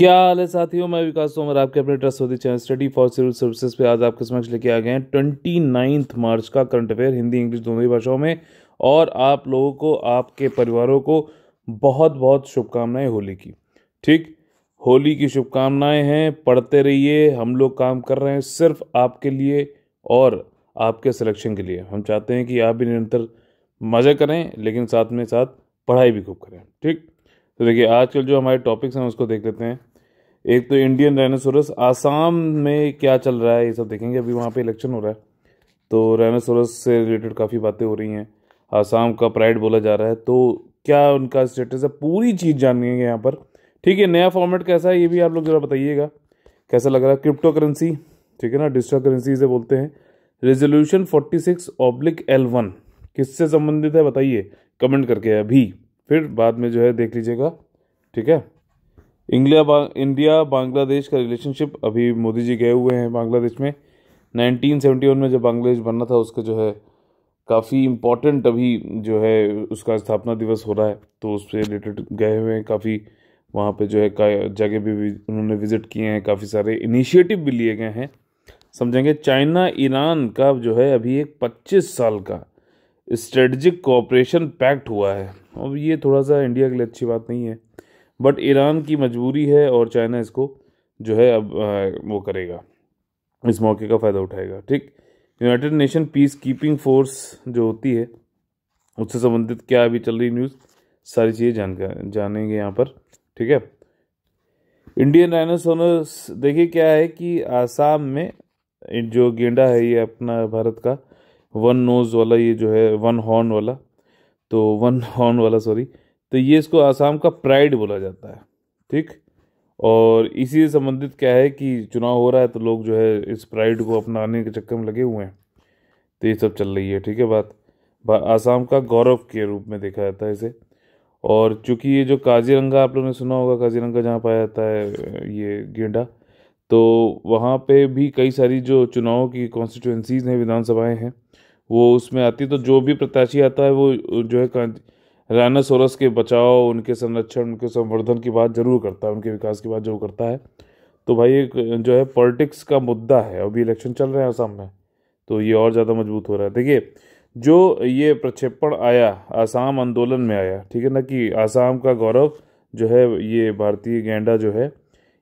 क्या हाल है साथियों मैं विकास तोमर आपके अपने ट्रस्ट होती channel study for civil services पे आज आपके समक्ष लेके आ गए हैं ट्वेंटी नाइन्थ मार्च का करंट अफेयर हिंदी इंग्लिश दोनों ही भाषाओं में और आप लोगों को आपके परिवारों को बहुत बहुत शुभकामनाएं होली की ठीक होली की शुभकामनाएं हैं पढ़ते रहिए हम लोग काम कर रहे हैं सिर्फ आपके लिए और आपके सिलेक्शन के लिए हम चाहते हैं कि आप भी निरंतर मज़े करें लेकिन साथ में साथ पढ़ाई भी खूब करें ठीक तो देखिए आजकल जो हमारे टॉपिक्स हैं उसको देख लेते हैं एक तो इंडियन रेनासोरस आसाम में क्या चल रहा है ये सब देखेंगे अभी वहाँ पे इलेक्शन हो रहा है तो रेनासोरस से रिलेटेड काफ़ी बातें हो रही हैं आसाम का प्राइड बोला जा रहा है तो क्या उनका स्टेटस है पूरी चीज़ है यहाँ पर ठीक है नया फॉर्मेट कैसा है ये भी आप लोग ज़रा बताइएगा कैसा लग रहा है क्रिप्टो करेंसी ठीक है ना डिजिटल करेंसी से बोलते हैं resolution forty six oblique L one किससे संबंधित है बताइए कमेंट करके अभी फिर बाद में जो है देख लीजिएगा ठीक है इंडिया इंडिया बांग्लादेश का रिलेशनशिप अभी मोदी जी गए हुए हैं बांग्लादेश में 1971 में जब बांग्लादेश बनना था उसका जो है काफ़ी इम्पोर्टेंट अभी जो है उसका स्थापना दिवस हो रहा है तो उससे रिलेटेड गए हुए हैं काफ़ी वहाँ पे जो है जगह भी उन्होंने विज़िट किए हैं काफ़ी सारे इनिशिएटिव भी लिए गए हैं समझेंगे चाइना ईरान का जो है अभी एक 25 साल का स्ट्रेटजिक कोऑपरेशन पैक्ट हुआ है अब ये थोड़ा सा इंडिया के लिए अच्छी बात नहीं है बट ईरान की मजबूरी है और चाइना इसको जो है अब वो करेगा इस मौके का फ़ायदा उठाएगा ठीक United Nation peacekeeping force जो होती है उससे संबंधित क्या अभी चल रही न्यूज़ सारी चीज़ें जान जानेंगे यहाँ पर ठीक है इंडियन डायनासोनस देखिए क्या है कि आसाम में जो गेंडा है ये अपना भारत का वन नोज़ वाला ये जो है वन हॉर्न वाला तो वन हॉर्न वाला सॉरी तो ये इसको आसाम का प्राइड बोला जाता है ठीक और इसी से संबंधित क्या है कि चुनाव हो रहा है तो लोग जो है इस प्राइड को अपनाने के चक्कर में लगे हुए हैं तो ये सब चल रही है ठीक है बात आसाम का गौरव के रूप में देखा जाता है इसे और चूंकि ये जो काजीरंगा आप लोगों ने सुना होगा काजीरंगा जहाँ पाया जाता है ये गेंडा तो वहाँ पे भी कई सारी जो चुनाव की कॉन्स्टिट्यूंसीज़ हैं विधानसभाएं हैं वो उसमें आती है तो जो भी प्रत्याशी आता है वो जो है रानासोरस के बचाव उनके संरक्षण उनके संवर्धन की बात जरूर करता है उनके विकास की बात जरूर करता है तो भाई एक जो है पॉलिटिक्स का मुद्दा है अभी इलेक्शन चल रहे हैं असम में तो ये और ज़्यादा मजबूत हो रहा है देखिए जो ये प्रक्षेपण आया आसाम आंदोलन में आया ठीक है ना कि आसाम का गौरव जो है ये भारतीय गेंडा जो है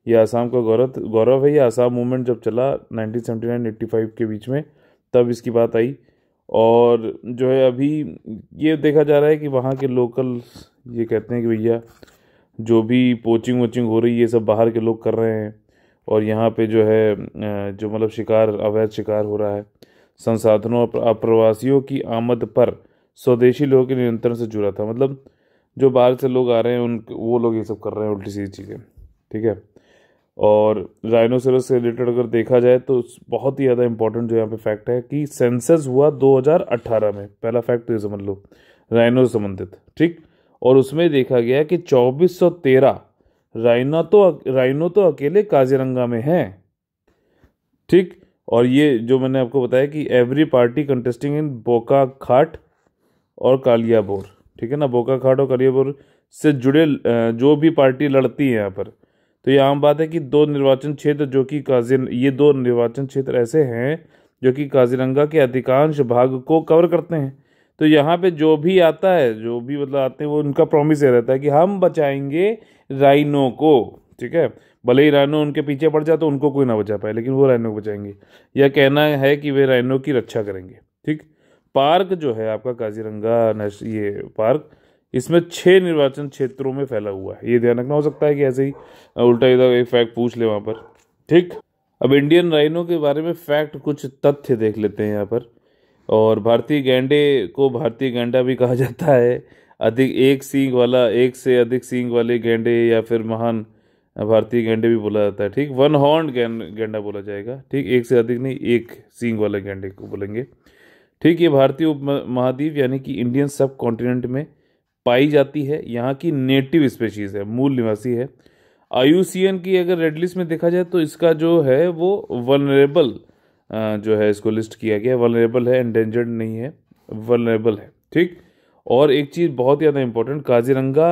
ये आसाम का गौरव गौरव है ये आसाम मूवमेंट जब चला नाइनटीन सेवेंटी के बीच में तब इसकी बात आई और जो है अभी ये देखा जा रहा है कि वहाँ के लोकल ये कहते हैं कि भैया जो भी पोचिंग वोचिंग हो रही है ये सब बाहर के लोग कर रहे हैं और यहाँ पे जो है जो मतलब शिकार अवैध शिकार हो रहा है संसाधनों और अप्रवासियों की आमद पर स्वदेशी लोगों के नियंत्रण से जुड़ा था मतलब जो बाहर से लोग आ रहे हैं उन वो लोग ये सब कर रहे हैं उल्टी सीधी चीज़ें ठीक है और राइनोसेरस से रिलेटेड अगर देखा जाए तो बहुत ही ज़्यादा इंपॉर्टेंट जो यहाँ पे फैक्ट है कि सेंसस हुआ 2018 में पहला फैक्ट तो ये समझ लो राइनो से संबंधित ठीक और उसमें देखा गया कि 2413 राइना तो राइनो तो अकेले काजीरंगा में है ठीक और ये जो मैंने आपको बताया कि एवरी पार्टी कंटेस्टिंग इन बोका खाट और कालियाबोर ठीक है ना बोका खाट और कालियाबोर से जुड़े जो भी पार्टी लड़ती है यहाँ पर तो ये आम बात है कि दो निर्वाचन क्षेत्र जो कि काजी ये दो निर्वाचन क्षेत्र ऐसे हैं जो कि काजीरंगा के अधिकांश भाग को कवर करते हैं तो यहाँ पे जो भी आता है जो भी मतलब आते हैं वो उनका प्रॉमिस ये रहता है कि हम बचाएंगे राइनो को ठीक है भले ही राइनो उनके पीछे पड़ जाए तो उनको कोई ना बचा पाए लेकिन वो राइनो को बचाएंगे यह कहना है कि वे राइनो की रक्षा करेंगे ठीक पार्क जो है आपका काजीरंगा ये पार्क इसमें छः निर्वाचन क्षेत्रों में फैला हुआ है ये ध्यान रखना हो सकता है कि ऐसे ही उल्टा इधर एक फैक्ट पूछ ले वहाँ पर ठीक अब इंडियन राइनो के बारे में फैक्ट कुछ तथ्य देख लेते हैं यहाँ पर और भारतीय गैंडे को भारतीय गैंडा भी कहा जाता है अधिक एक सींग वाला एक से अधिक सींग वाले गैंडे या फिर महान भारतीय गैंडे भी बोला जाता है ठीक वन हॉर्न गैंडा बोला जाएगा ठीक एक से अधिक नहीं एक सींग वाले गैंडे को बोलेंगे ठीक ये भारतीय उप महाद्वीप यानी कि इंडियन सब कॉन्टिनेंट में पाई जाती है यहाँ की नेटिव स्पेशीज़ है मूल निवासी है आयुसियन की अगर रेड लिस्ट में देखा जाए तो इसका जो है वो वनरेबल जो है इसको लिस्ट किया गया वनरेबल है एंडेंजर्ड नहीं है वनरेबल है ठीक और एक चीज़ बहुत ज़्यादा इंपॉर्टेंट काजीरंगा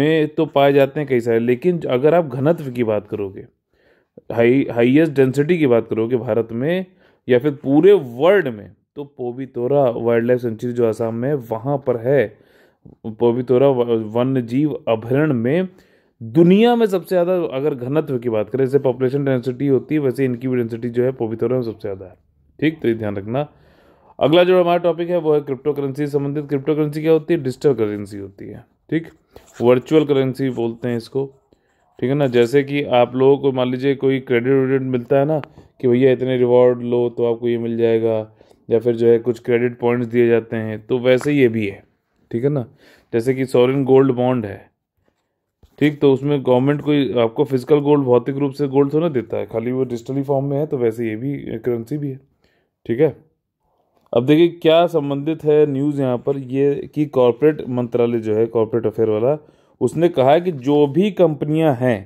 में तो पाए जाते हैं कई सारे लेकिन अगर आप घनत्व की बात करोगे हाई हाइएस्ट डेंसिटी की बात करोगे भारत में या फिर पूरे वर्ल्ड में तो पोबी तोरा वाइल्ड लाइफ सेंचुरी जो आसाम में वहाँ पर है पवितोरा वन्य जीव अभ्यारण्य में दुनिया में सबसे ज़्यादा अगर घनत्व की बात करें जैसे पॉपुलेशन डेंसिटी होती है वैसे इनकी भी डेंसिटी जो है पवितोरा में सबसे ज़्यादा है ठीक तो ये ध्यान रखना अगला जो हमारा टॉपिक है वो है क्रिप्टो करेंसी संबंधित क्रिप्टो करेंसी क्या होती है डिजिटल करेंसी होती है ठीक वर्चुअल करेंसी बोलते हैं इसको ठीक है ना जैसे कि आप लोगों को मान लीजिए कोई क्रेडिट वेडिट मिलता है ना कि भैया इतने रिवॉर्ड लो तो आपको ये मिल जाएगा या फिर जो है कुछ क्रेडिट पॉइंट्स दिए जाते हैं तो वैसे ये भी है ठीक है ना जैसे कि सॉरिन गोल्ड बॉन्ड है ठीक तो उसमें गवर्नमेंट कोई आपको फिजिकल गोल्ड भौतिक रूप से गोल्ड थोड़ा देता है खाली वो डिजिटली फॉर्म में है तो वैसे ये भी करेंसी भी है ठीक है अब देखिए क्या संबंधित है न्यूज़ यहाँ पर ये कि कॉरपोरेट मंत्रालय जो है कॉरपोरेट अफेयर वाला उसने कहा है कि जो भी कंपनियाँ हैं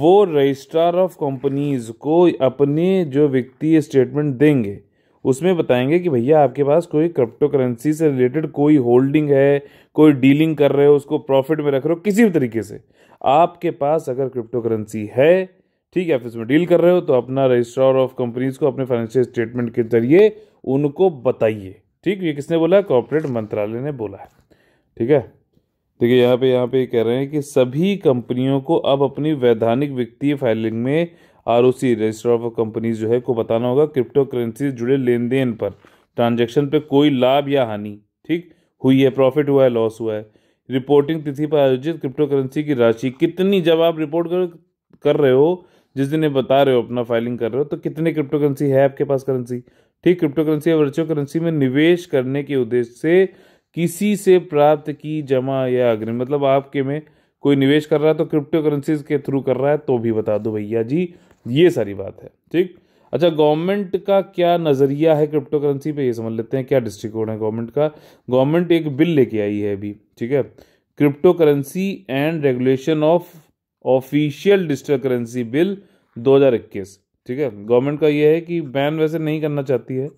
वो रजिस्ट्रार ऑफ कंपनीज को अपने जो वित्तीय स्टेटमेंट देंगे उसमें बताएंगे कि भैया आपके पास कोई क्रिप्टो करेंसी से रिलेटेड कोई होल्डिंग है कोई डीलिंग कर रहे हो उसको प्रॉफिट में रख रहे हो किसी भी तरीके से आपके पास अगर क्रिप्टो करेंसी है ठीक है आप इसमें डील कर रहे हो तो अपना रजिस्ट्रार ऑफ कंपनीज को अपने फाइनेंशियल स्टेटमेंट के जरिए उनको बताइए ठीक ये किसने बोला कॉर्पोरेट मंत्रालय ने बोला है ठीक है देखिए यहाँ पे यहाँ पे कह रहे हैं कि सभी कंपनियों को अब अपनी वैधानिक वित्तीय फाइलिंग में R O C register of companies जो है को बताना होगा क्रिप्टो करेंसी से जुड़े लेन देन पर ट्रांजेक्शन पर कोई लाभ या हानि ठीक हुई है प्रॉफिट हुआ है लॉस हुआ है रिपोर्टिंग तिथि पर आयोजित क्रिप्टो करेंसी की राशि कितनी जब आप रिपोर्ट कर कर रहे हो जिस दिन ये बता रहे हो अपना फाइलिंग कर रहे हो तो कितने क्रिप्टो करेंसी है आपके पास करेंसी ठीक क्रिप्टो करेंसी या वर्चुअल करेंसी में निवेश करने के उद्देश्य से किसी से प्राप्त की जमा या अग्रिम मतलब आपके में कोई निवेश कर रहा है तो क्रिप्टो करेंसीज के थ्रू कर रहा है तो भी बता दो भैया जी ये सारी बात है ठीक अच्छा गवर्नमेंट का क्या नज़रिया है क्रिप्टो करेंसी पे ये समझ लेते हैं क्या दृष्टिकोण है गवर्नमेंट का गवर्नमेंट एक बिल लेके आई है अभी ठीक है cryptocurrency and regulation of official digital currency bill 2021 ठीक है गवर्नमेंट का ये है कि बैन वैसे नहीं करना चाहती है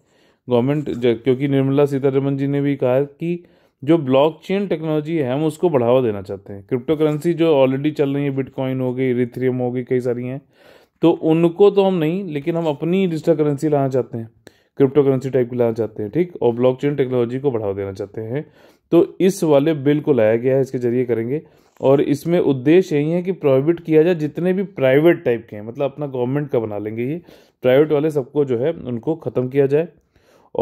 गवर्नमेंट क्योंकि निर्मला सीतारमन जी ने भी कहा कि जो ब्लॉकचेन टेक्नोलॉजी है हम उसको बढ़ावा देना चाहते हैं क्रिप्टो करेंसी जो ऑलरेडी चल रही है बिटकॉइन हो गई रिथ्रियम हो गई कई सारी हैं तो उनको तो हम नहीं लेकिन हम अपनी डिजिटल करेंसी लाना चाहते हैं क्रिप्टो करेंसी टाइप की लाना चाहते हैं ठीक और ब्लॉक टेक्नोलॉजी को बढ़ावा देना चाहते हैं तो इस वाले बिल को लाया गया है इसके जरिए करेंगे और इसमें उद्देश्य यही है कि प्रोहिबिट किया जाए जितने भी प्राइवेट टाइप के हैं मतलब अपना गवर्नमेंट का बना लेंगे ये प्राइवेट वाले सबको जो है उनको ख़त्म किया जाए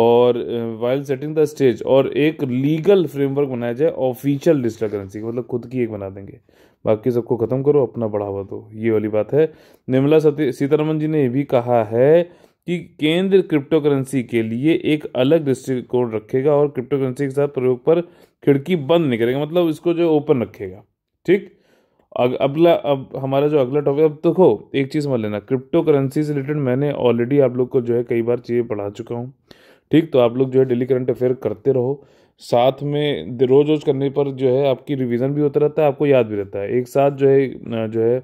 और वाइल सेटिंग द स्टेज और एक लीगल फ्रेमवर्क बनाया जाए ऑफिशियल डिजिटल करेंसी मतलब खुद की एक बना देंगे बाकी सबको ख़त्म करो अपना बढ़ावा दो ये वाली बात है निर्मला सीतारमन जी ने यह भी कहा है कि केंद्र क्रिप्टो करेंसी के लिए एक अलग दृष्टिकोण रखेगा और क्रिप्टो करेंसी के साथ प्रयोग पर खिड़की बंद नहीं करेगा मतलब इसको जो ओपन रखेगा ठीक अग अगला अब हमारा जो अगला टॉपिक अब देखो तो एक चीज़ समझ लेना क्रिप्टो करेंसी से रिलेटेड मैंने ऑलरेडी आप लोग को जो है कई बार चीज़ें पढ़ा चुका हूँ ठीक तो आप लोग जो है डेली करंट अफेयर करते रहो साथ में रोज़ रोज़ करने पर जो है आपकी रिवीजन भी होता रहता है आपको याद भी रहता है एक साथ जो है जो है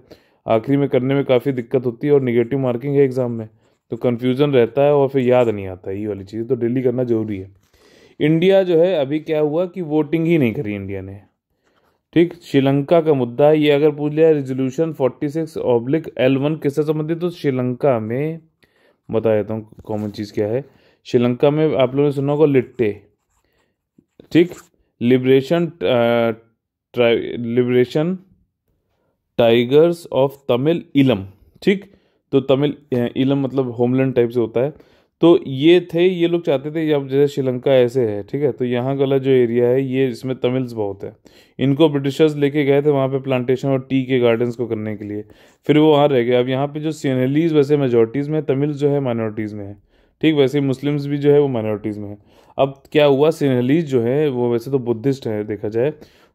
आखिरी में करने में काफ़ी दिक्कत होती है और निगेटिव मार्किंग है एग्ज़ाम में तो कन्फ्यूज़न रहता है और फिर याद नहीं आता ये वाली चीज़ तो डेली करना ज़रूरी है इंडिया जो है अभी क्या हुआ कि वोटिंग ही नहीं करी इंडिया ने ठीक श्रीलंका का मुद्दा ये अगर पूछ लिया resolution forty six oblique L one किससे संबंधित तो श्रीलंका में बता देता हूँ कॉमन चीज़ क्या है श्रीलंका में आप लोगों ने सुना होगा लिट्टे ठीक liberation liberation tigers of Tamil Eelam ठीक तो तमिल इलम uh, मतलब होमलैंड टाइप से होता है तो ये थे ये लोग चाहते थे अब जैसे श्रीलंका ऐसे है ठीक है तो यहाँ वाला जो एरिया है ये इसमें तमिल्स बहुत है इनको ब्रिटिशर्स लेके गए थे वहाँ पे प्लांटेशन और टी के गार्डन्स को करने के लिए फिर वो वहाँ रह गए अब यहाँ पे जो सीनलीज वैसे मेजोरिटीज़ में तमिल जो है माइनॉरिटीज़ में है ठीक वैसे मुस्लिम्स भी जो है वो माइनॉरिटीज़ में है अब क्या हुआ सिन्हलीज जो है वो वैसे तो बुद्धिस्ट है देखा जाए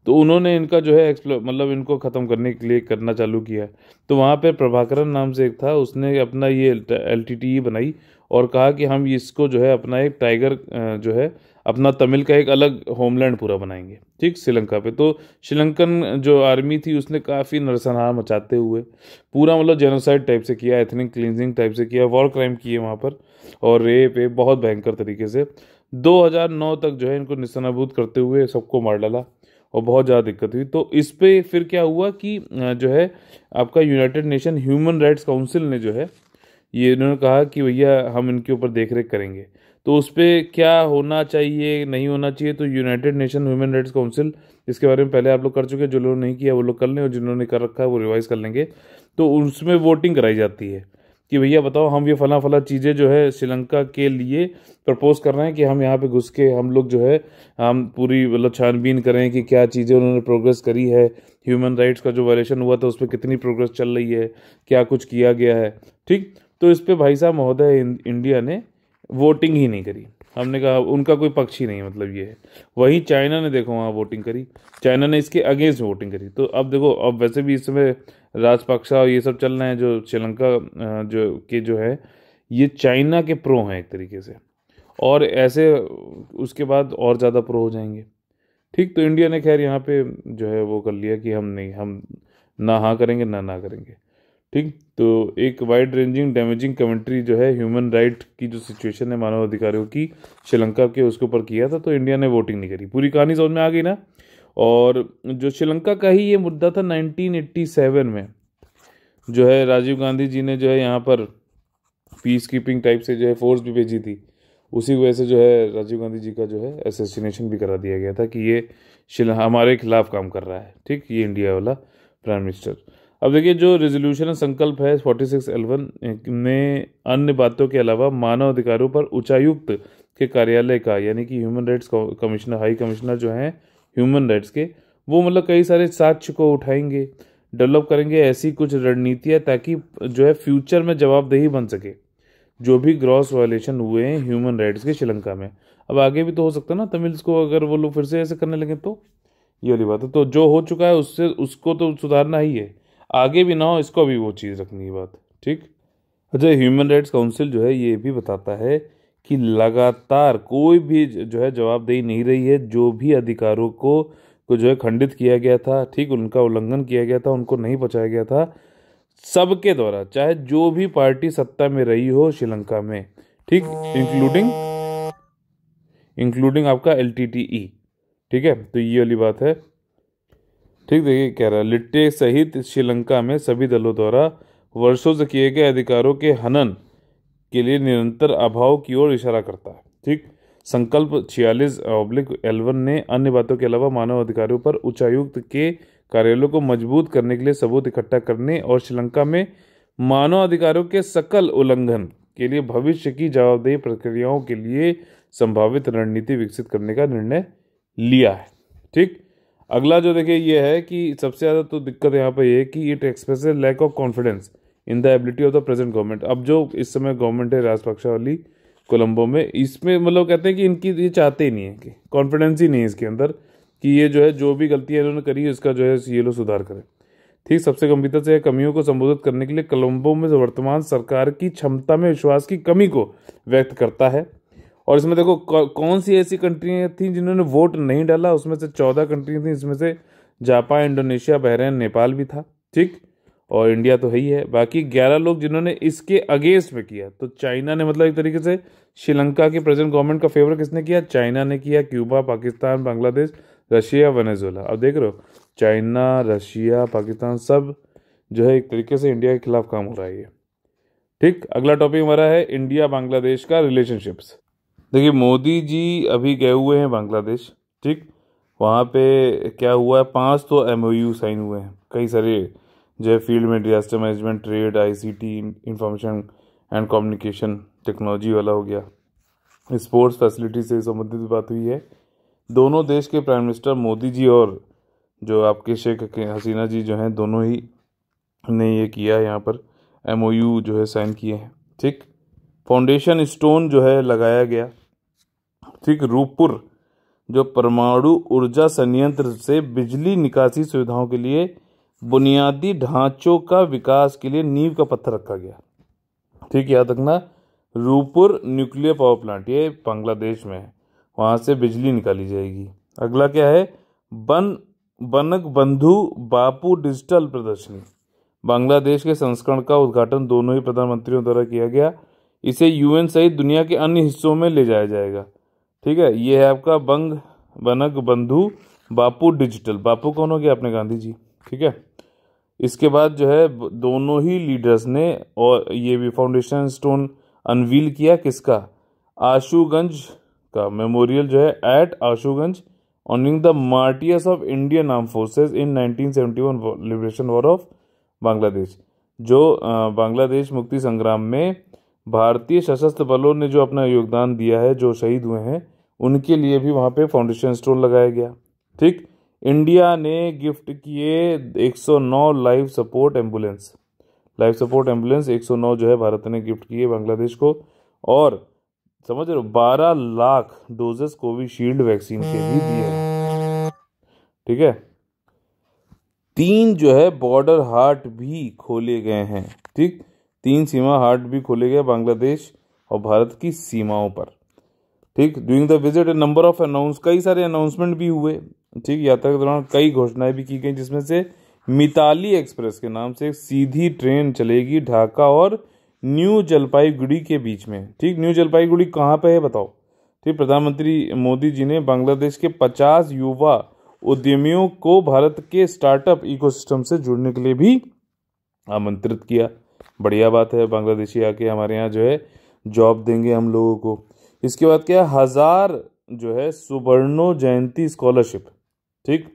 तो उन्होंने इनका जो है एक्सप्लो मतलब इनको ख़त्म करने के लिए करना चालू किया तो वहाँ पर प्रभाकरण नाम से एक था उसने अपना ये एल e बनाई और कहा कि हम इसको जो है अपना एक टाइगर जो है अपना तमिल का एक अलग होमलैंड पूरा बनाएंगे ठीक श्रीलंका पे तो श्रीलंकन जो आर्मी थी उसने काफ़ी नरसंहार मचाते हुए पूरा मतलब जेनोसाइड टाइप से किया एथनिक क्लिनजिंग टाइप से किया वॉर क्राइम किए वहाँ पर और रेप वेप बहुत भयंकर तरीके से 2009 तक जो है इनको निशानाबूद करते हुए सबको मार डाला और बहुत ज़्यादा दिक्कत हुई तो इस पर फिर क्या हुआ कि जो है आपका United Nation human rights council ने जो है ये इन्होंने कहा कि भैया हम इनके ऊपर देख रेख करेंगे तो उस पर क्या होना चाहिए नहीं होना चाहिए तो United Nation human rights council इसके बारे में पहले आप लोग कर चुके हैं जो लोग नहीं किया वो लोग कर लें और जिन्होंने कर रखा है वो रिवाइज़ कर लेंगे तो उसमें वोटिंग कराई जाती है कि भैया बताओ हम ये फ़ला फ़ला चीज़ें जो है श्रीलंका के लिए प्रपोज़ कर रहे हैं कि हम यहाँ पे घुस के हम लोग जो है हम पूरी मतलब छानबीन करें कि क्या चीज़ें उन्होंने प्रोग्रेस करी है ह्यूमन राइट्स का जो वायलेशन हुआ था उस पर कितनी प्रोग्रेस चल रही है क्या कुछ किया गया है ठीक तो इस पर भाई साहब महोदय इंडिया ने वोटिंग ही नहीं करी हमने कहा उनका कोई पक्ष ही नहीं मतलब ये है वहीं चाइना ने देखो वहाँ वोटिंग करी चाइना ने इसके अगेंस्ट वोटिंग करी तो अब देखो अब वैसे भी इस समय राजपक्षा और ये सब चल रहे हैं जो श्रीलंका जो के जो है ये चाइना के प्रो हैं एक तरीके से और ऐसे उसके बाद और ज़्यादा प्रो हो जाएंगे ठीक तो इंडिया ने खैर यहाँ पे जो है वो कर लिया कि हम नहीं हम ना हाँ करेंगे ना ना करेंगे ठीक तो एक वाइड रेंजिंग डैमेजिंग कमेंट्री जो है ह्यूमन राइट की जो सिचुएशन है मानव अधिकारों की श्रीलंका के उसके ऊपर किया था तो इंडिया ने वोटिंग नहीं करी पूरी कहानी समझ में आ गई ना और जो श्रीलंका का ही ये मुद्दा था 1987 में जो है राजीव गांधी जी ने जो है यहाँ पर पीस कीपिंग टाइप से जो है फोर्स भी भेजी थी उसी वजह से जो है राजीव गांधी जी का जो है एसेसिनेशन भी करा दिया गया था कि ये हमारे खिलाफ काम कर रहा है ठीक ये इंडिया वाला प्राइम मिनिस्टर अब देखिए जो रेजोल्यूशन संकल्प है फोर्टी सिक्स एलवन ने अन्य बातों के अलावा मानव अधिकारों पर उच्चायुक्त के कार्यालय का यानी कि human rights commissioner high commissioner जो हैं ह्यूमन राइट्स के वो मतलब कई सारे साक्ष को उठाएंगे डेवलप करेंगे ऐसी कुछ रणनीतियाँ ताकि जो है फ्यूचर में जवाबदेही बन सके जो भी ग्रॉस वायलेशन हुए हैं ह्यूमन राइट्स के श्रीलंका में अब आगे भी तो हो सकता है ना तमिल्स को अगर वो लोग फिर से ऐसे करने लगे तो ये वाली बात है तो जो हो चुका है उससे उसको तो सुधारना ही है आगे भी ना हो इसको भी वो चीज़ रखनी है बात ठीक अच्छा ह्यूमन राइट्स काउंसिल जो है ये भी बताता है कि लगातार कोई भी जो है जवाबदेही नहीं रही है जो भी अधिकारों को को जो है खंडित किया गया था ठीक उनका उल्लंघन किया गया था उनको नहीं बचाया गया था सबके द्वारा चाहे जो भी पार्टी सत्ता में रही हो श्रीलंका में ठीक इंक्लूडिंग इंक्लूडिंग आपका एल e, ठीक है तो ये वाली बात है ठीक देखिए कह रहा है लिट्टे सहित श्रीलंका में सभी दलों द्वारा वर्षों से किए गए अधिकारों के हनन के लिए निरंतर अभाव की ओर इशारा करता है ठीक संकल्प छियालीस ऑब्लिक एलवन ने अन्य बातों के अलावा मानव अधिकारों पर उच्चायुक्त के कार्यालयों को मजबूत करने के लिए सबूत इकट्ठा करने और श्रीलंका में मानव अधिकारों के सकल उल्लंघन के लिए भविष्य की जवाबदेही प्रक्रियाओं के लिए संभावित रणनीति विकसित करने का निर्णय लिया है ठीक अगला जो देखिए यह है कि सबसे ज़्यादा तो दिक्कत यहाँ पर यह है कि it express lack of confidence in the ability of the present government अब जो इस समय गवर्नमेंट है राजपक्षा वाली कोलंबो में इसमें मतलब कहते हैं कि इनकी ये चाहते ही नहीं है कि कॉन्फिडेंस ही नहीं है इसके अंदर कि ये जो है जो भी गलतियाँ इन्होंने करी है उसका जो है ये लोग सुधार करें ठीक सबसे गंभीरता से यह कमियों को संबोधित करने के लिए कोलंबो में वर्तमान सरकार की क्षमता में विश्वास की कमी को व्यक्त करता है और इसमें देखो कौन सी ऐसी कंट्रियाँ थी जिन्होंने वोट नहीं डाला उसमें से चौदह कंट्रियाँ थी इसमें से जापान इंडोनेशिया बहरीन नेपाल भी था ठीक और इंडिया तो है ही है बाकी ग्यारह लोग जिन्होंने इसके अगेंस्ट में किया तो चाइना ने मतलब एक तरीके से श्रीलंका की प्रेजेंट गवर्नमेंट का फेवर किसने किया चाइना ने किया Cuba Pakistan Bangladesh Russia Venezuela अब देख रहे हो चाइना रशिया पाकिस्तान सब जो है एक तरीके से इंडिया के खिलाफ काम हो रहा है ये ठीक अगला टॉपिक हमारा है इंडिया बांग्लादेश का रिलेशनशिप्स देखिए मोदी जी अभी गए हुए हैं बांग्लादेश ठीक वहाँ पे क्या हुआ है पाँच तो एम साइन हुए हैं कई सारे जो फील्ड में disaster management trade ICT information and communication technology वाला हो गया स्पोर्ट्स फैसिलिटी से संबंधित बात हुई है दोनों देश के प्राइम मिनिस्टर मोदी जी और जो आपके शेख हसीना जी जो हैं दोनों ही ने ये किया है यहाँ पर एम जो है साइन किए हैं ठीक फाउंडेशन स्टोन जो है लगाया गया ठीक रूपपुर जो परमाणु ऊर्जा संयंत्र से बिजली निकासी सुविधाओं के लिए बुनियादी ढांचों का विकास के लिए नींव का पत्थर रखा गया ठीक याद रखना रूपुर न्यूक्लियर पावर प्लांट ये बांग्लादेश में है वहाँ से बिजली निकाली जाएगी अगला क्या है बन बनक बंधु बापू डिजिटल प्रदर्शनी बांग्लादेश के संस्करण का उद्घाटन दोनों ही प्रधानमंत्रियों द्वारा किया गया इसे यूएन सहित दुनिया के अन्य हिस्सों में ले जाया जाएगा ठीक है ये है आपका बंग बनक बंधु बापू डिजिटल बापू कौन हो गया अपने गांधी जी ठीक है इसके बाद जो है दोनों ही लीडर्स ने और ये भी फाउंडेशन स्टोन अनवील किया किसका आशूगंज का मेमोरियल जो है at Ashuganj honouring the martyrs of Indian arm forces in 1971 liberation war of Bangladesh जो बांग्लादेश मुक्ति संग्राम में भारतीय सशस्त्र बलों ने जो अपना योगदान दिया है जो शहीद हुए हैं उनके लिए भी वहाँ पे फाउंडेशन स्टोन लगाया गया ठीक इंडिया ने गिफ्ट किए 109 life support ambulance life support ambulance 109 जो है भारत ने गिफ्ट किए बांग्लादेश को और समझ रहे हो बारह लाख डोजेस कोविशील्ड वैक्सीन के भी दिए ठीक है तीन जो है बॉर्डर हार्ट भी खोले गए हैं ठीक तीन सीमा हार्ट भी खोले गए बांग्लादेश और भारत की सीमाओं पर ठीक during the visit a number of announce कई सारे अनाउंसमेंट भी हुए ठीक यात्रा के दौरान कई घोषणाएं भी की गई जिसमें से मिताली एक्सप्रेस के नाम से एक सीधी ट्रेन चलेगी ढाका और न्यू जलपाईगुड़ी के बीच में ठीक न्यू जलपाईगुड़ी कहाँ पर है बताओ ठीक प्रधानमंत्री मोदी जी ने बांग्लादेश के पचास युवा उद्यमियों को भारत के स्टार्टअप इकोसिस्टम से जुड़ने के लिए भी आमंत्रित किया बढ़िया बात है बांग्लादेशी आके हमारे यहाँ जो है जॉब देंगे हम लोगों को इसके बाद क्या हजार जो है सुवर्णो जयंती स्कॉलरशिप ठीक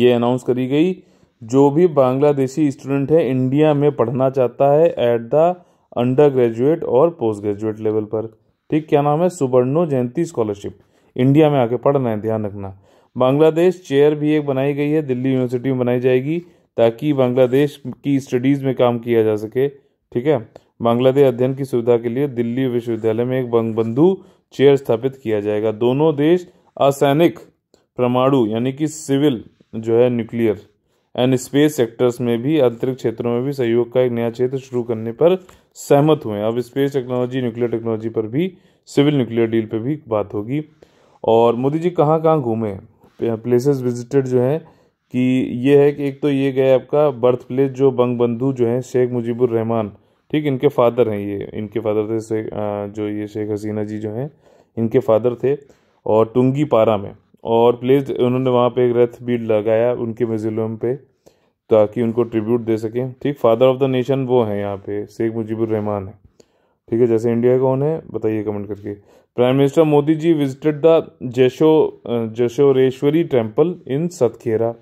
ये अनाउंस करी गई जो भी बांग्लादेशी स्टूडेंट है इंडिया में पढ़ना चाहता है एट द अंडर ग्रेजुएट और पोस्ट ग्रेजुएट लेवल पर ठीक क्या नाम है सुवर्णो जयंती स्कॉलरशिप इंडिया में आके पढ़ना है ध्यान रखना बांग्लादेश चेयर भी एक बनाई गई है दिल्ली यूनिवर्सिटी में बनाई जाएगी ताकि बांग्लादेश की स्टडीज़ में काम किया जा सके ठीक है बांग्लादेश अध्ययन की सुविधा के लिए दिल्ली विश्वविद्यालय में एक बंगबंधु चेयर स्थापित किया जाएगा दोनों देश असैनिक परमाणु यानी कि सिविल जो है न्यूक्लियर एंड स्पेस सेक्टर्स में भी अंतरिक्ष क्षेत्रों में भी सहयोग का एक नया क्षेत्र शुरू करने पर सहमत हुए अब स्पेस टेक्नोलॉजी न्यूक्लियर टेक्नोलॉजी पर भी सिविल न्यूक्लियर डील पर भी बात होगी और मोदी जी कहाँ कहाँ घूमे प्लेसेस विजिटेड जो है कि ये है कि एक तो ये गए आपका बर्थ प्लेस जो बंग बंधु जो है शेख मुजीबुर रहमान ठीक इनके फादर हैं ये इनके फादर थे से, जो ये शेख हसीना जी जो हैं इनके फादर थे और टुंगी पारा में और प्लेस उन्होंने वहाँ पे एक रथ भी लगाया उनके म्यूजियम पे ताकि उनको ट्रिब्यूट दे सकें ठीक फादर ऑफ द नेशन वो हैं यहाँ पे शेख मुजीबुर रहमान है ठीक है जैसे इंडिया कौन है बताइए कमेंट करके prime minister Modi ji visited the जैशो जशोरेश्वरी टेम्पल इन सतखेरा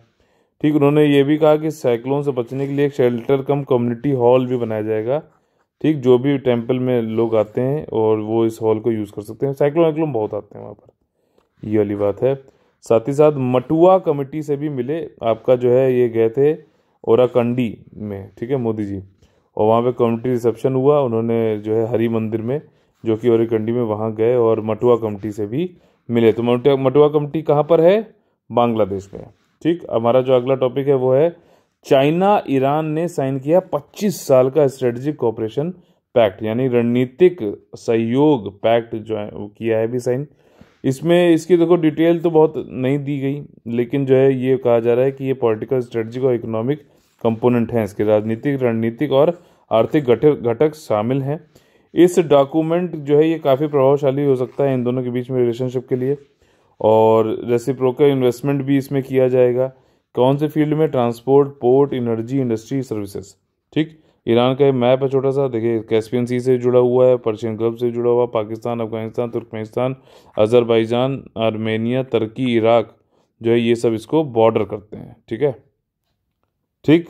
ठीक उन्होंने ये भी कहा कि साइक्लोन से बचने के लिए एक शेल्टर कम कम्युनिटी हॉल भी बनाया जाएगा ठीक जो भी टेम्पल में लोग आते हैं और वो इस हॉल को यूज़ कर सकते हैं साइक्लोन वाइक्लोन बहुत आते हैं वहाँ पर ये वाली बात है साथ ही साथ मटुआ कमेटी से भी मिले आपका जो है ये गए थे ओराकंडी में ठीक है मोदी जी और वहाँ पे कमेटी रिसेप्शन हुआ उन्होंने जो है हरी मंदिर में जो कि ओराकंडी में वहाँ गए और मटुआ कमेटी से भी मिले तो मटुआ मटुआ कमेटी कहाँ पर है बांग्लादेश में ठीक हमारा जो अगला टॉपिक है वो है चाइना ईरान ने साइन किया 25 साल का स्ट्रेटजिक कोऑपरेशन पैक्ट यानी रणनीतिक सहयोग पैक्ट जो है वो किया है भी साइन इसमें इसकी देखो डिटेल तो बहुत नहीं दी गई लेकिन जो है ये कहा जा रहा है कि ये पॉलिटिकल स्ट्रेटजिक और इकोनॉमिक कंपोनेंट हैं इसके राजनीतिक रणनीतिक और आर्थिक घटक शामिल हैं इस डॉक्यूमेंट जो है ये काफ़ी प्रभावशाली हो सकता है इन दोनों के बीच में रिलेशनशिप के लिए और रेसिप्रोकल इन्वेस्टमेंट भी इसमें किया जाएगा कौन से फील्ड में transport port energy industry services ठीक ईरान का मैप है छोटा सा देखिए कैस्पियन सी से जुड़ा हुआ है पर्शियन गल्फ से जुड़ा हुआ Pakistan Afghanistan Turkmenistan Azerbaijan Armenia Turkey Iraq जो है ये सब इसको बॉर्डर करते हैं ठीक है ठीक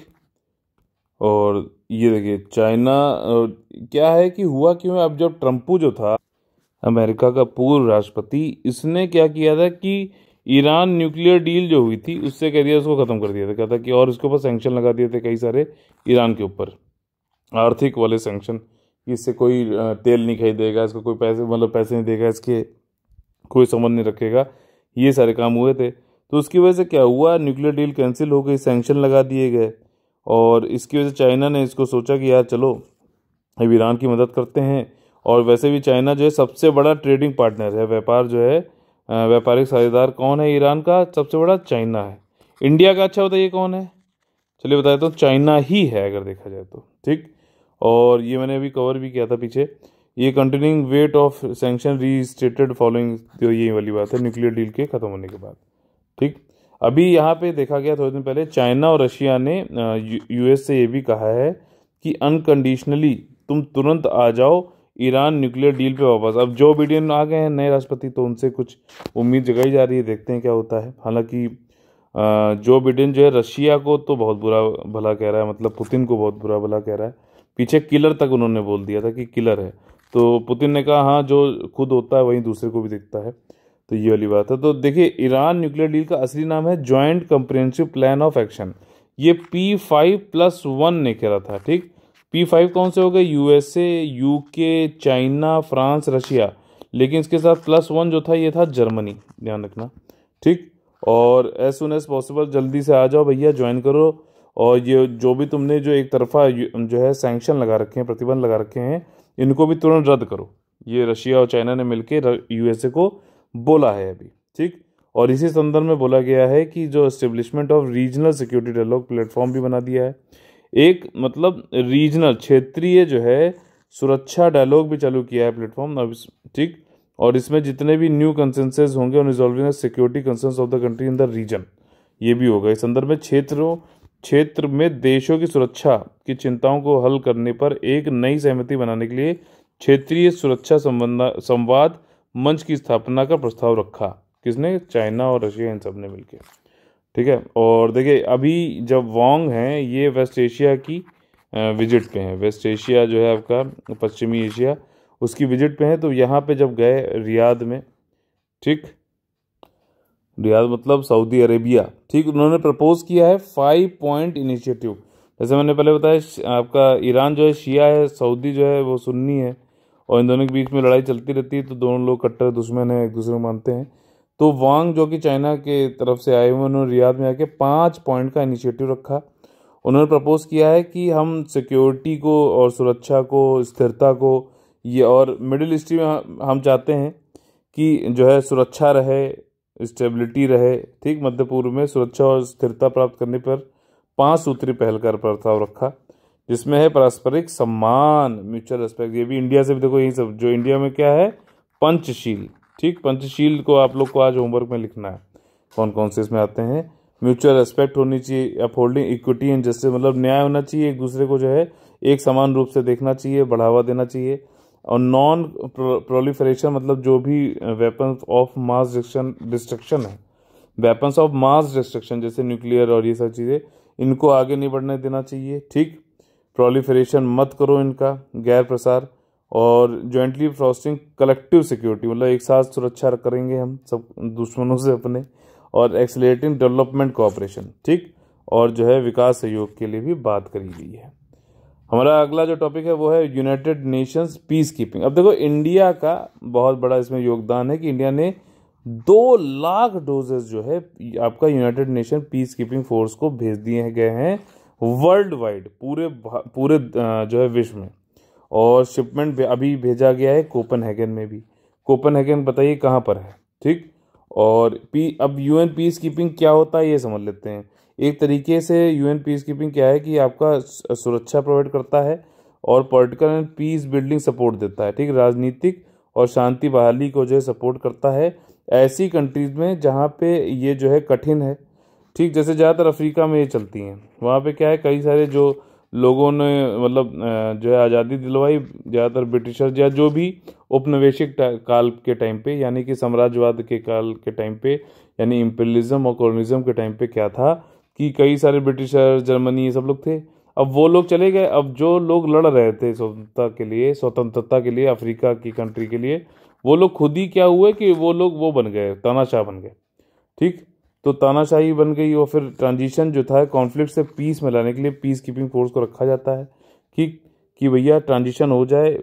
और ये देखिए चाइना क्या है कि हुआ क्यों अब जब ट्रंपू जो था अमेरिका का पूर्व राष्ट्रपति इसने क्या किया था कि ईरान न्यूक्लियर डील जो हुई थी उससे कह दिया उसको ख़त्म कर दिया था कहता कि और उसके ऊपर सेंक्शन लगा दिए थे कई सारे ईरान के ऊपर आर्थिक वाले सेंक्शन इससे कोई तेल नहीं खरीदेगा इसको कोई पैसे मतलब पैसे नहीं देगा इसके कोई संबंध नहीं रखेगा ये सारे काम हुए थे तो उसकी वजह से क्या हुआ न्यूक्लियर डील कैंसिल हो गई सेंक्शन लगा दिए गए और इसकी वजह से चाइना ने इसको सोचा कि यार चलो अब ईरान की मदद करते हैं और वैसे भी चाइना जो है सबसे बड़ा ट्रेडिंग पार्टनर है व्यापार जो है व्यापारिक साझेदार कौन है ईरान का सबसे बड़ा चाइना है इंडिया का अच्छा बताइए कौन है चलिए बता देता तो हूँ चाइना ही है अगर देखा जाए तो ठीक और ये मैंने अभी कवर भी किया था पीछे ये continuing weight of sanction restated following जो ये वाली बात है न्यूक्लियर डील के ख़त्म होने के बाद ठीक अभी यहाँ पे देखा गया थोड़े दिन पहले चाइना और रशिया ने यूएस से ये भी कहा है कि अनकंडीशनली तुम तुरंत आ जाओ ईरान न्यूक्लियर डील पे वापस अब जो बिडेन आ गए हैं नए राष्ट्रपति तो उनसे कुछ उम्मीद जगाई जा रही है देखते हैं क्या होता है हालांकि जो बिडेन जो है रशिया को तो बहुत बुरा भला कह रहा है मतलब पुतिन को बहुत बुरा भला कह रहा है पीछे किलर तक उन्होंने बोल दिया था कि किलर है तो पुतिन ने कहा हाँ जो खुद होता है वहीं दूसरे को भी दिखता है तो ये वाली बात है तो देखिए ईरान न्यूक्लियर डील का असली नाम है joint comprehensive plan of action ये पी फाइव प्लस वन ने कह रहा था ठीक पी फाइव कौन से हो गए यूएसए के चाइना फ्रांस रशिया लेकिन इसके साथ प्लस वन जो था ये था जर्मनी ध्यान रखना ठीक और एज सुन एज पॉसिबल जल्दी से आ जाओ भैया ज्वाइन करो और ये जो भी तुमने जो एक तरफा जो है सैंक्शन लगा रखे हैं प्रतिबंध लगा रखे हैं इनको भी तुरंत रद्द करो ये रशिया और चाइना ने मिलकर यूएसए को बोला है अभी ठीक और इसी संदर्भ में बोला गया है कि जो establishment of regional security dialogue platform भी बना दिया है एक मतलब रीजनल क्षेत्रीय जो है सुरक्षा डायलॉग भी चालू किया है प्लेटफॉर्म अब ठीक और इसमें जितने भी न्यू कंसेंसेस होंगे on resolving security concerns of the country in the region ये भी होगा इस संदर्भ में क्षेत्रों क्षेत्र में देशों की सुरक्षा की चिंताओं को हल करने पर एक नई सहमति बनाने के लिए क्षेत्रीय सुरक्षा संबंध संवाद मंच की स्थापना का प्रस्ताव रखा किसने चाइना और रशिया इन सब ने मिलकर ठीक है और देखिए अभी जब वोंग हैं ये वेस्ट एशिया की विजिट पे हैं वेस्ट एशिया जो है आपका पश्चिमी एशिया उसकी विजिट पे हैं तो यहाँ पे जब गए रियाद में ठीक रियाद मतलब सऊदी अरेबिया ठीक उन्होंने प्रपोज किया है फाइव पॉइंट इनिशिएटिव जैसे मैंने पहले बताया आपका ईरान जो है शिया है सऊदी जो है वो सुन्नी है और इन दोनों के बीच में लड़ाई चलती रहती है तो दोनों लोग कट्टर दुश्मन है एक दूसरे को मानते हैं तो वांग जो कि चाइना के तरफ से आए हुए उन्होंने रियाद में आके पाँच पॉइंट का इनिशिएटिव रखा उन्होंने प्रपोज किया है कि हम सिक्योरिटी को और सुरक्षा को स्थिरता को ये और मिडिल ईस्ट में हम चाहते हैं कि जो है सुरक्षा रहे स्टेबिलिटी रहे ठीक मध्य पूर्व में सुरक्षा और स्थिरता प्राप्त करने पर पांच सूत्री पहल कर प्रस्ताव रखा जिसमें है पारस्परिक सम्मान म्यूचुअल रेस्पेक्ट ये भी इंडिया से भी देखो यही सब जो इंडिया में क्या है पंचशील ठीक पंचशील को आप लोग को आज होमवर्क में लिखना है कौन कौन से इसमें आते हैं म्यूचुअल रेस्पेक्ट होनी चाहिए अपहोल्डिंग इक्विटी एंड जस्टिस मतलब न्याय होना चाहिए एक दूसरे को जो है एक समान रूप से देखना चाहिए बढ़ावा देना चाहिए और नॉन प्रोलिफरेशन मतलब जो भी वेपन्स ऑफ मास डिस्ट्रक्शन है वेपन्स ऑफ मास डिस्ट्रक्शन जैसे न्यूक्लियर और ये सब चीज़ें इनको आगे नहीं बढ़ने देना चाहिए ठीक प्रोलिफरेशन मत करो इनका गैर प्रसार और जॉइंटली फ्रॉस्टिंग कलेक्टिव सिक्योरिटी मतलब एक साथ सुरक्षा करेंगे हम सब दुश्मनों से अपने और एक्सलेटिंग डेवलपमेंट कोऑपरेशन ठीक और जो है विकास सहयोग के लिए भी बात करी गई है हमारा अगला जो टॉपिक है वो है यूनाइटेड नेशंस पीस कीपिंग अब देखो इंडिया का बहुत बड़ा इसमें योगदान है कि इंडिया ने दो लाख डोजेस जो है आपका United Nation peacekeeping force को भेज दिए गए हैं वर्ल्ड वाइड पूरे पूरे जो है विश्व में और शिपमेंट अभी भेजा गया है कोपन हैगन में भी कोपन हैगन बताइए कहाँ पर है ठीक और पी अब यू एन पीस कीपिंग क्या होता है ये समझ लेते हैं एक तरीके से यू एन पीस कीपिंग क्या है कि आपका सुरक्षा प्रोवाइड करता है और political and peacebuilding support देता है ठीक राजनीतिक और शांति बहाली को जो है सपोर्ट करता है ऐसी कंट्रीज़ में जहाँ पे ये जो है कठिन है ठीक जैसे ज़्यादातर अफ्रीका में ये चलती हैं वहाँ पे क्या है कई सारे जो लोगों ने मतलब जो है आज़ादी दिलवाई ज़्यादातर ब्रिटिशर या जो भी उपनिवेशिक काल के टाइम पे यानी कि साम्राज्यवाद के काल के टाइम पे यानी इम्पेलिज्म और कॉलोनिज्म के टाइम पे क्या था कि कई सारे ब्रिटिशर जर्मनी ये सब लोग थे अब वो लोग चले गए अब जो लोग लड़ रहे थे स्वतंत्रता के लिए स्वतंत्रता के लिए अफ्रीका की कंट्री के लिए वो लोग खुद ही क्या हुए कि वो लोग वो बन गए तानाशाह बन गए ठीक तो तानाशाही बन गई और फिर ट्रांजिशन जो था कॉन्फ्लिक्ट से पीस में लाने के लिए पीस कीपिंग फोर्स को रखा जाता है कि कि भैया ट्रांजिशन हो जाए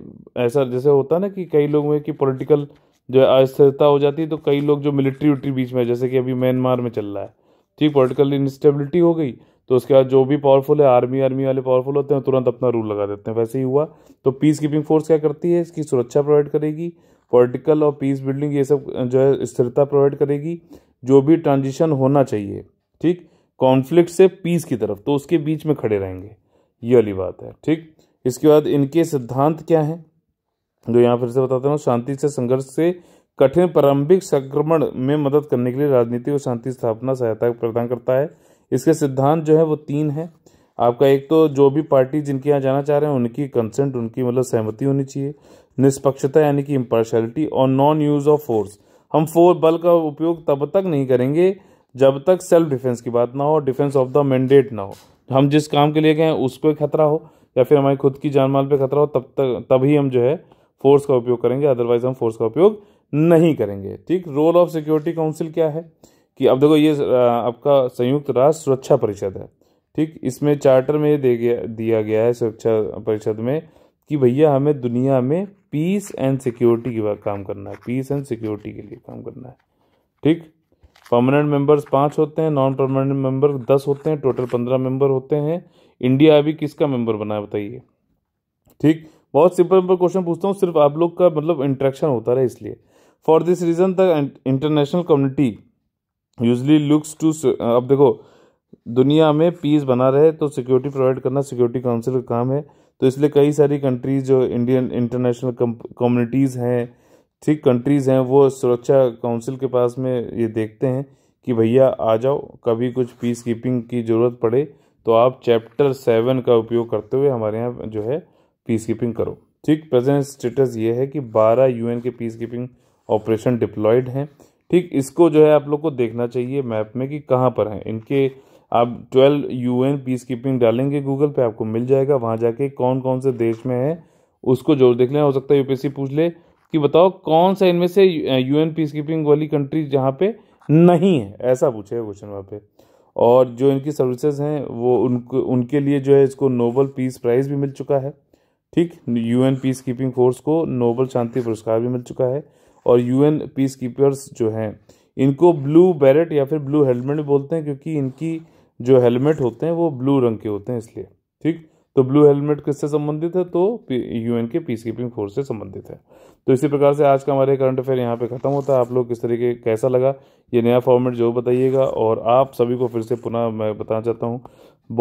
ऐसा जैसे होता ना कि कई लोग में कि पॉलिटिकल जो है अस्थिरता हो जाती है तो कई लोग जो मिलिट्री उलिट्री बीच में जैसे कि अभी म्यांमार में चल रहा है ठीक पॉलिटिकल इंस्टेबिलिटी हो गई तो उसके बाद जो भी पावरफुल है आर्मी आर्मी वाले पावरफुल होते हैं तुरंत अपना रूल लगा देते हैं वैसे ही हुआ तो पीस कीपिंग फोर्स क्या करती है इसकी सुरक्षा प्रोवाइड करेगी पॉलिटिकल और पीस बिल्डिंग ये सब जो है स्थिरता प्रोवाइड करेगी जो भी ट्रांजिशन होना चाहिए ठीक कॉन्फ्लिक्ट से पीस की तरफ तो उसके बीच में खड़े रहेंगे ये वाली बात है ठीक इसके बाद इनके सिद्धांत क्या हैं जो यहाँ फिर से बताते हैं शांति से संघर्ष से कठिन प्रारंभिक संक्रमण में मदद करने के लिए राजनीति और शांति स्थापना सहायता प्रदान करता है इसके सिद्धांत जो है वो तीन है आपका एक तो जो भी पार्टी जिनके यहाँ जाना चाह रहे हैं उनकी कंसेंट उनकी मतलब सहमति होनी चाहिए निष्पक्षता यानी कि इम्पार्शलिटी और नॉन यूज़ ऑफ फोर्स हम फोर बल का उपयोग तब तक नहीं करेंगे जब तक सेल्फ डिफेंस की बात ना हो डिफेंस ऑफ द मैंडेट ना हो हम जिस काम के लिए गए उस पर खतरा हो या फिर हमारी खुद की जान माल पर खतरा हो तब तक तभी हम जो है फोर्स का उपयोग करेंगे अदरवाइज हम फोर्स का उपयोग नहीं करेंगे ठीक रोल ऑफ सिक्योरिटी काउंसिल क्या है कि अब देखो ये आपका संयुक्त राष्ट्र सुरक्षा परिषद है ठीक इसमें चार्टर में दिया गया है सुरक्षा परिषद में कि भैया हमें दुनिया में पीस एंड सिक्योरिटी के काम करना है पीस एंड सिक्योरिटी के लिए काम करना है ठीक परमानेंट मेंबर्स पाँच होते हैं नॉन परमानेंट मेंबर दस होते हैं टोटल पंद्रह मेंबर होते हैं इंडिया अभी किसका मेंबर बना है बताइए ठीक बहुत सिंपल सिंपल क्वेश्चन पूछता हूँ सिर्फ आप लोग का मतलब इंट्रैक्शन होता रहे इसलिए for this reason the international community usually looks to अब देखो दुनिया में पीस बना रहे तो सिक्योरिटी प्रोवाइड करना सिक्योरिटी काउंसिल का काम है तो इसलिए कई सारी कंट्रीज जो इंडियन इंटरनेशनल कम्युनिटीज़ हैं ठीक कंट्रीज़ हैं वो सुरक्षा काउंसिल के पास में ये देखते हैं कि भैया आ जाओ कभी कुछ पीस कीपिंग की ज़रूरत पड़े तो आप चैप्टर सेवन का उपयोग करते हुए हमारे यहाँ जो है पीस कीपिंग करो ठीक प्रेजेंट स्टेटस ये है कि बारह यूएन के पीस कीपिंग ऑपरेशन डिप्लॉयड हैं ठीक इसको जो है आप लोग को देखना चाहिए मैप में कि कहाँ पर हैं इनके आप 12 यूएन पीस कीपिंग डालेंगे गूगल पे आपको मिल जाएगा वहाँ जाके कौन कौन से देश में है उसको जोर देख लें हो सकता है यूपीएससी पूछ ले कि बताओ कौन सा इनमें से यूएन पीस कीपिंग वाली कंट्री जहाँ पे नहीं है ऐसा पूछे क्वेश्चन वहाँ पे और जो इनकी सर्विसेज हैं वो उनको उनके लिए जो है इसको नोबल पीस प्राइज़ भी मिल चुका है ठीक यूएन पीस कीपिंग फोर्स को नोबल शांति पुरस्कार भी मिल चुका है और यूएन पीस कीपर्स जो हैं इनको ब्लू बैरेट या फिर ब्लू हेलमेट बोलते हैं क्योंकि इनकी जो हेलमेट होते हैं वो ब्लू रंग के होते हैं इसलिए ठीक तो ब्लू हेलमेट किससे संबंधित है तो यू के पीस कीपिंग फोर्स से संबंधित है तो इसी प्रकार से आज का हमारे करंट अफेयर यहाँ पे ख़त्म होता है आप लोग किस तरीके कैसा लगा ये नया फॉर्मेट जो बताइएगा और आप सभी को फिर से पुनः मैं बताना चाहता हूँ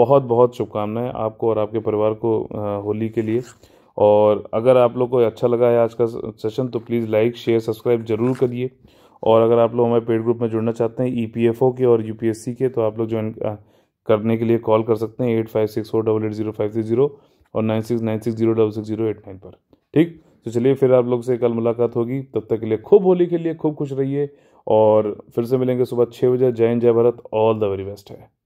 बहुत बहुत शुभकामनाएं आपको और आपके परिवार को होली के लिए और अगर आप लोग को अच्छा लगा है आज का सेशन तो प्लीज़ लाइक शेयर सब्सक्राइब जरूर करिए और अगर आप लोग हमारे पेड ग्रुप में जुड़ना चाहते हैं ई e के और यू के तो आप लोग ज्वाइन करने के लिए कॉल कर सकते हैं eight five six four double eight zero five six zero और nine six nine six zero double six zero eight nine पर ठीक तो चलिए फिर आप लोग से कल मुलाकात होगी तब तक के लिए खूब होली के लिए खूब खुश रहिए और फिर से मिलेंगे सुबह छः बजे जय हिंद जय Bharat all the very best है